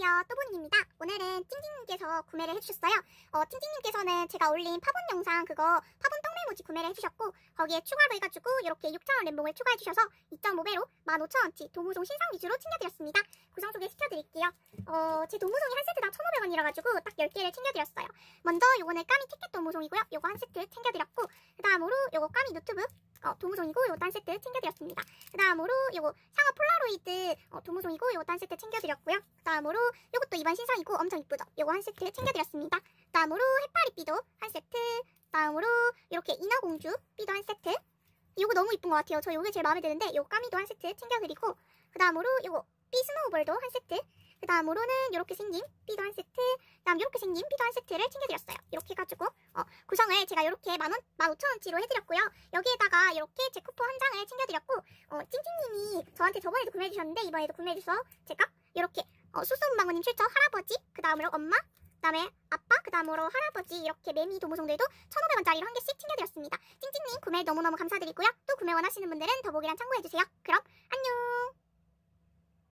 안녕하세요 또보님입니다 오늘은 찡찡님께서 구매를 해주셨어요 어, 찡찡님께서는 제가 올린 파본 영상 그거 파본 떡메모지 구매를 해주셨고 거기에 추가로 해가지고 이렇게 6,000원 램봉을 추가해주셔서 2.5배로 15,000원치 도무송 신상 위주로 챙겨드렸습니다 구성 소개시켜드릴게요 어, 제 도무송이 한 세트당 1,500원이라가지고 딱 10개를 챙겨드렸어요 먼저 요거는 까미 티켓 도무송이고요 요거 한 세트 챙겨드렸고 그 다음으로 요거 까미 노트북 어, 도무종이고 요딴 세트 챙겨드렸습니다. 그 다음으로 요거 상어 폴라로이드 어, 도무종이고 요딴 세트 챙겨드렸고요. 그 다음으로 요것도 이번 신상이고 엄청 이쁘죠? 요거 한 세트 챙겨드렸습니다. 그 다음으로 해파리삐도 한 세트 그 다음으로 이렇게 인어공주 삐도 한 세트 요거 너무 이쁜 것 같아요. 저 요게 제일 마음에 드는데 요 까미도 한 세트 챙겨드리고 그 다음으로 요거 삐 스노우볼도 한 세트 그 다음으로는 요렇게 생긴 삐도 한 세트 그 다음 요렇게 생긴 삐도 한 세트를 챙겨드렸어요 이렇게 해가지고 구성을 제가 이렇게 만원, 만오천원치로 해드렸고요. 여기에다가 이렇게 제 쿠폰 한 장을 챙겨드렸고 어, 찡찡님이 저한테 저번에도 구매해주셨는데 이번에도 구매해주셔서 제가 이렇게 어, 수수문방구님 출처 할아버지, 그 다음으로 엄마, 그 다음에 아빠, 그 다음으로 할아버지 이렇게 매미 도무송들도 1,500원짜리로 한 개씩 챙겨드렸습니다. 찡찡님 구매 너무너무 감사드리고요. 또 구매 원하시는 분들은 더보기란 참고해주세요. 그럼 안녕!